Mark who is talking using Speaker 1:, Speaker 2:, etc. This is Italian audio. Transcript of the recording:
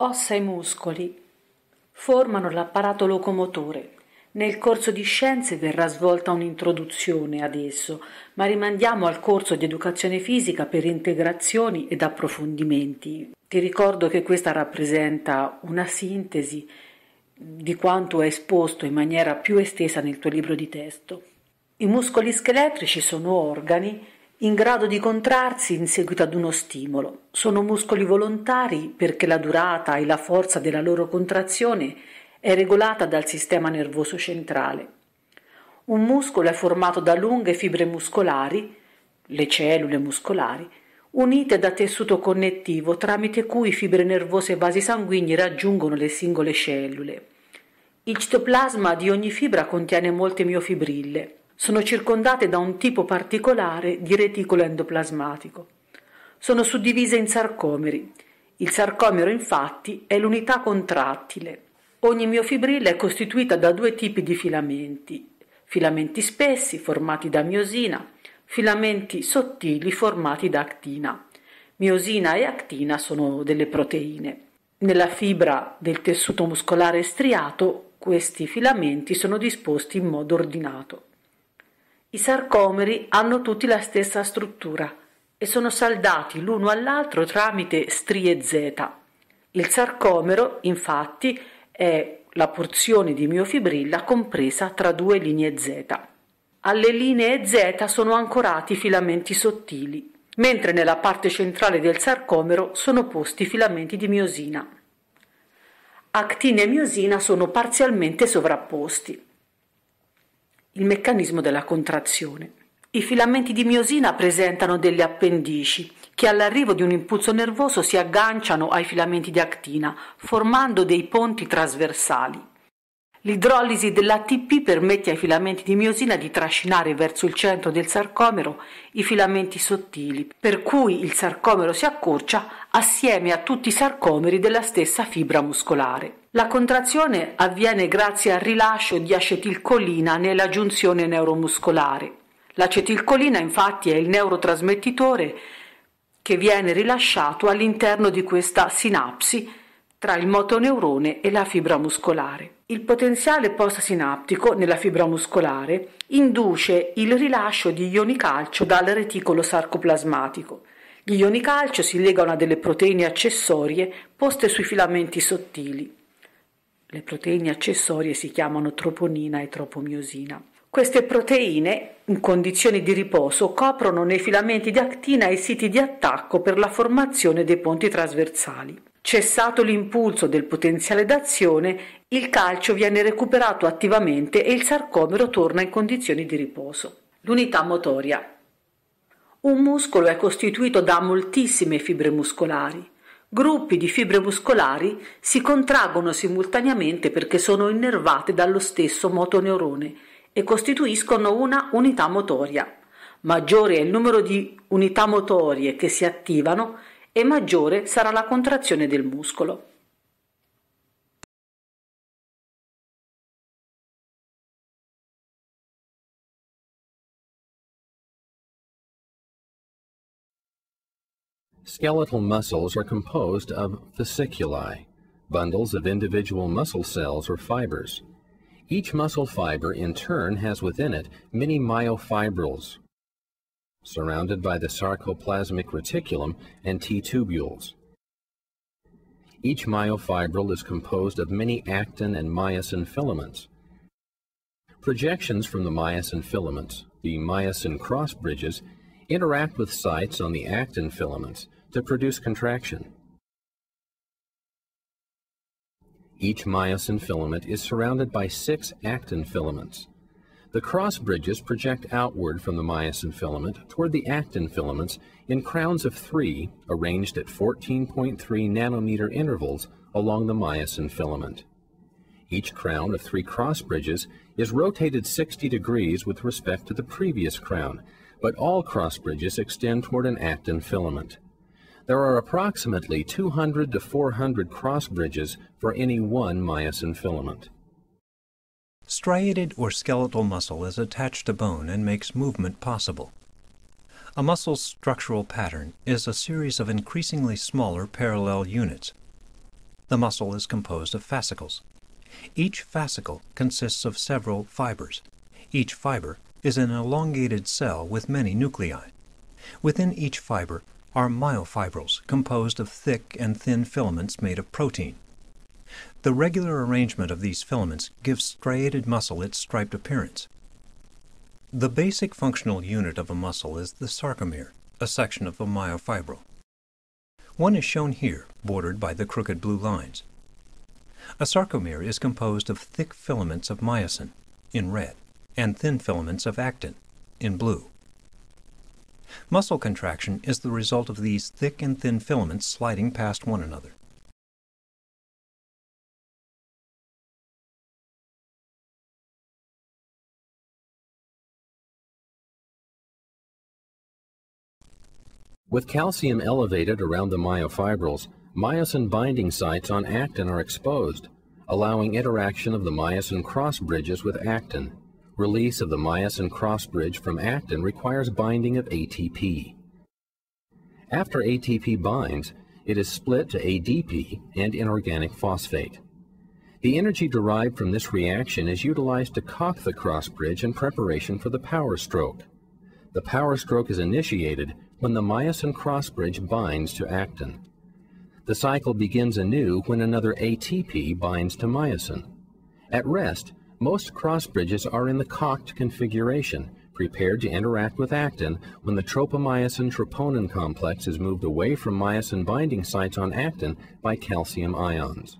Speaker 1: Ossa e muscoli formano l'apparato locomotore. Nel corso di scienze verrà svolta un'introduzione ad esso, ma rimandiamo al corso di educazione fisica per integrazioni ed approfondimenti. Ti ricordo che questa rappresenta una sintesi di quanto è esposto in maniera più estesa nel tuo libro di testo. I muscoli scheletrici sono organi in grado di contrarsi in seguito ad uno stimolo. Sono muscoli volontari perché la durata e la forza della loro contrazione è regolata dal sistema nervoso centrale. Un muscolo è formato da lunghe fibre muscolari, le cellule muscolari, unite da tessuto connettivo tramite cui fibre nervose e vasi sanguigni raggiungono le singole cellule. Il citoplasma di ogni fibra contiene molte miofibrille sono circondate da un tipo particolare di reticolo endoplasmatico. Sono suddivise in sarcomeri. Il sarcomero infatti è l'unità contrattile. Ogni miofibrilla è costituita da due tipi di filamenti, filamenti spessi formati da miosina, filamenti sottili formati da actina. Miosina e actina sono delle proteine. Nella fibra del tessuto muscolare striato questi filamenti sono disposti in modo ordinato. I sarcomeri hanno tutti la stessa struttura e sono saldati l'uno all'altro tramite strie Z. Il sarcomero, infatti, è la porzione di miofibrilla compresa tra due linee Z. Alle linee Z sono ancorati filamenti sottili, mentre nella parte centrale del sarcomero sono posti filamenti di miosina. Actina e miosina sono parzialmente sovrapposti il meccanismo della contrazione. I filamenti di miosina presentano delle appendici che all'arrivo di un impulso nervoso si agganciano ai filamenti di actina, formando dei ponti trasversali. L'idrolisi dell'ATP permette ai filamenti di miosina di trascinare verso il centro del sarcomero i filamenti sottili, per cui il sarcomero si accorcia assieme a tutti i sarcomeri della stessa fibra muscolare. La contrazione avviene grazie al rilascio di acetilcolina nella giunzione neuromuscolare. L'acetilcolina infatti è il neurotrasmettitore che viene rilasciato all'interno di questa sinapsi tra il motoneurone e la fibra muscolare. Il potenziale postsinaptico nella fibra muscolare induce il rilascio di ioni calcio dal reticolo sarcoplasmatico. Gli ioni calcio si legano a delle proteine accessorie poste sui filamenti sottili. Le proteine accessorie si chiamano troponina e tropomiosina. Queste proteine, in condizioni di riposo, coprono nei filamenti di actina i siti di attacco per la formazione dei ponti trasversali. Cessato l'impulso del potenziale d'azione, il calcio viene recuperato attivamente e il sarcomero torna in condizioni di riposo. L'unità motoria. Un muscolo è costituito da moltissime fibre muscolari. Gruppi di fibre muscolari si contraggono simultaneamente perché sono innervate dallo stesso motoneurone e costituiscono una unità motoria. Maggiore è il numero di unità motorie che si attivano e maggiore sarà la contrazione del muscolo. Skeletal muscles are
Speaker 2: composed of fasciculi, bundles of individual muscle cells or fibers. Each muscle fiber in turn has within it many myofibrils, surrounded by the sarcoplasmic reticulum and T-tubules. Each myofibril is composed of many actin and myosin filaments. Projections from the myosin filaments, the myosin cross bridges, interact with sites on the actin filaments, to produce contraction. Each myosin filament is surrounded by six actin filaments. The cross bridges project outward from the myosin filament toward the actin filaments in crowns of three arranged at 14.3 nanometer intervals along the myosin filament. Each crown of three cross bridges is rotated 60 degrees with respect to the previous crown, but all cross bridges extend toward an actin filament. There are approximately
Speaker 3: 200 to 400 cross bridges for any one myosin filament. Striated or skeletal muscle is attached to bone and makes movement possible. A muscle's structural pattern is a series of increasingly smaller parallel units. The muscle is composed of fascicles. Each fascicle consists of several fibers. Each fiber is an elongated cell with many nuclei. Within each fiber are myofibrils, composed of thick and thin filaments made of protein. The regular arrangement of these filaments gives striated muscle its striped appearance. The basic functional unit of a muscle is the sarcomere, a section of a myofibril. One is shown here, bordered by the crooked blue lines. A sarcomere is composed of thick filaments of myosin, in red, and thin filaments of actin, in blue. Muscle contraction is the result of these thick and thin filaments sliding past
Speaker 1: one another.
Speaker 2: With calcium elevated around the myofibrils, myosin binding sites on actin are exposed, allowing interaction of the myosin cross bridges with actin. Release of the myosin crossbridge from actin requires binding of ATP. After ATP binds, it is split to ADP and inorganic phosphate. The energy derived from this reaction is utilized to cock the crossbridge in preparation for the power stroke. The power stroke is initiated when the myosin crossbridge binds to actin. The cycle begins anew when another ATP binds to myosin. At rest, most cross bridges are in the cocked configuration, prepared to interact with actin when the tropomyosin troponin complex is moved away from myosin binding sites on actin by calcium ions.